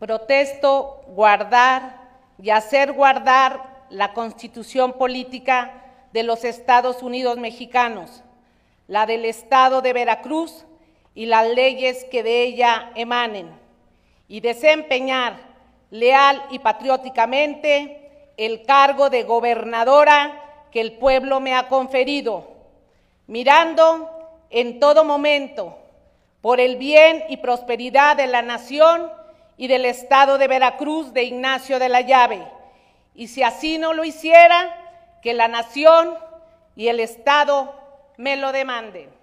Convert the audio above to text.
protesto guardar y hacer guardar la constitución política de los Estados Unidos mexicanos, la del Estado de Veracruz y las leyes que de ella emanen, y desempeñar leal y patrióticamente el cargo de gobernadora que el pueblo me ha conferido, mirando en todo momento por el bien y prosperidad de la nación y del Estado de Veracruz de Ignacio de la Llave. Y si así no lo hiciera, que la nación y el Estado me lo demanden.